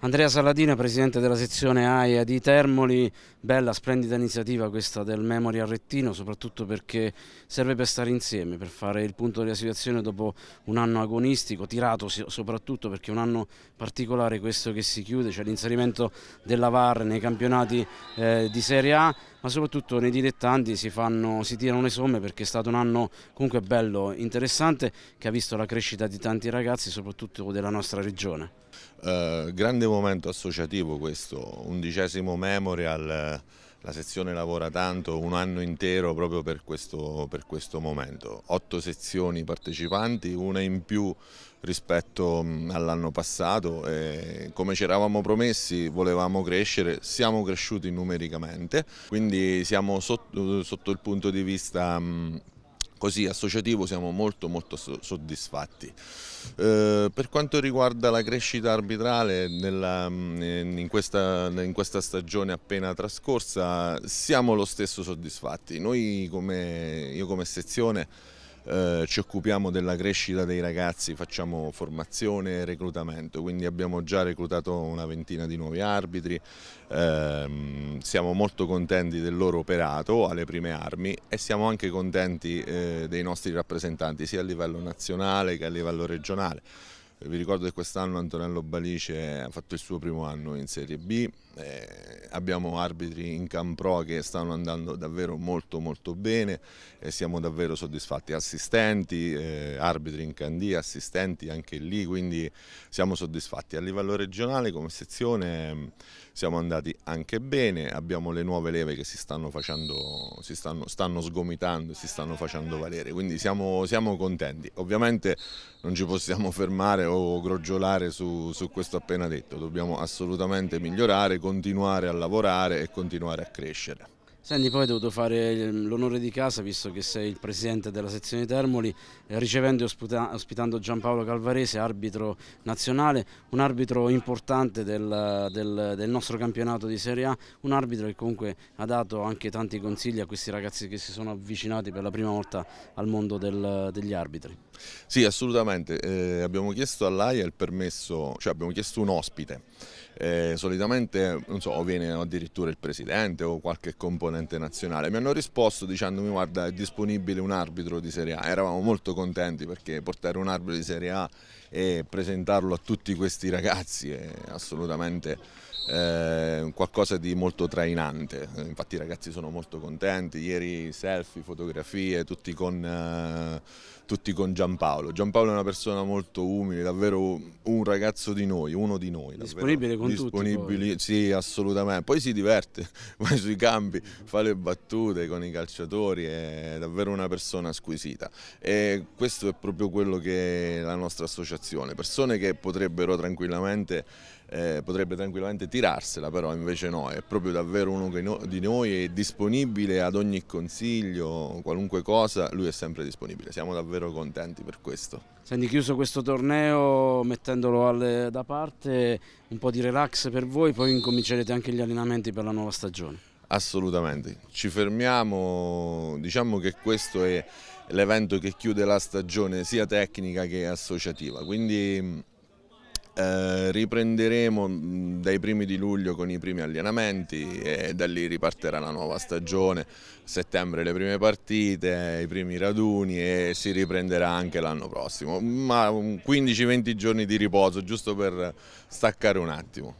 Andrea Saladina, presidente della sezione AIA di Termoli, bella, splendida iniziativa questa del Memory a Rettino, soprattutto perché serve per stare insieme, per fare il punto della situazione dopo un anno agonistico, tirato soprattutto perché è un anno particolare questo che si chiude, cioè l'inserimento della VAR nei campionati eh, di Serie A, ma soprattutto nei dilettanti si, fanno, si tirano le somme perché è stato un anno comunque bello, interessante, che ha visto la crescita di tanti ragazzi, soprattutto della nostra regione. Uh, grande momento associativo questo, undicesimo Memorial, la sezione lavora tanto, un anno intero proprio per questo, per questo momento. Otto sezioni partecipanti, una in più rispetto all'anno passato e come ci eravamo promessi volevamo crescere, siamo cresciuti numericamente, quindi siamo sotto, sotto il punto di vista così associativo siamo molto molto soddisfatti. Eh, per quanto riguarda la crescita arbitrale nella, mm, in, questa, in, questa, stagione appena trascorsa siamo lo stesso soddisfatti. Noi come, io come sezione eh, ci occupiamo della crescita dei ragazzi, facciamo formazione e reclutamento, quindi abbiamo già reclutato una ventina di nuovi arbitri, ehm, siamo molto contenti del loro operato alle prime armi e siamo anche contenti eh, dei nostri rappresentanti sia a livello nazionale che a livello regionale. Vi ricordo che quest'anno Antonello Balice ha fatto il suo primo anno in Serie B, eh, abbiamo arbitri in Campro che stanno andando davvero molto molto bene e siamo davvero soddisfatti, assistenti, eh, arbitri in Candì, assistenti anche lì, quindi siamo soddisfatti. A livello regionale come sezione siamo andati anche bene, abbiamo le nuove leve che si stanno, facendo, si stanno, stanno sgomitando e si stanno facendo valere, quindi siamo, siamo contenti. Ovviamente non ci possiamo fermare o groggiolare su, su questo appena detto, dobbiamo assolutamente migliorare, continuare a lavorare e continuare a crescere. Senti, poi hai dovuto fare ehm, l'onore di casa, visto che sei il presidente della sezione Termoli, eh, ricevendo e ospitando Giampaolo Calvarese, arbitro nazionale, un arbitro importante del, del, del, nostro campionato di Serie A, un arbitro che comunque ha dato anche tanti consigli a questi ragazzi che si sono avvicinati per la prima volta al mondo del, degli arbitri. Sì, assolutamente. Eh, abbiamo chiesto all'AIA il permesso, cioè abbiamo chiesto un ospite eh, solitamente non so, o viene addirittura il presidente o qualche componente nazionale. Mi hanno risposto dicendomi guarda è disponibile un arbitro di Serie A, eravamo molto contenti perché portare un arbitro di Serie A e presentarlo a tutti questi ragazzi è assolutamente... Eh, qualcosa di molto trainante, infatti i ragazzi sono molto contenti, ieri selfie, fotografie, tutti con, eh, tutti con Giampaolo. Giampaolo è una persona molto umile, davvero un ragazzo di noi, uno di noi. Davvero. Disponibile con con disponibili, tutti. Sì, assolutamente. Poi si diverte, vai sui campi, fa le battute con i calciatori, è davvero una persona squisita. E questo è proprio quello che è la nostra associazione, persone che potrebbero tranquillamente eh, potrebbe tranquillamente tirarsela, però invece no, è proprio davvero uno no, di noi, è disponibile ad ogni consiglio, qualunque cosa, lui è sempre disponibile, siamo davvero contenti per questo. Senti, chiuso questo torneo mettendolo alle, da parte, un po' di relax per voi, poi incomincerete anche gli allenamenti per la nuova stagione. Assolutamente, ci fermiamo, diciamo che questo è l'evento che chiude la stagione sia tecnica che associativa, quindi eh, riprenderemo mm, dai primi di luglio con i primi allenamenti e da lì riparterà la nuova stagione, a settembre le prime partite, i primi raduni e si riprenderà anche l'anno prossimo, ma 15-20 mm, giorni di riposo giusto per staccare un attimo.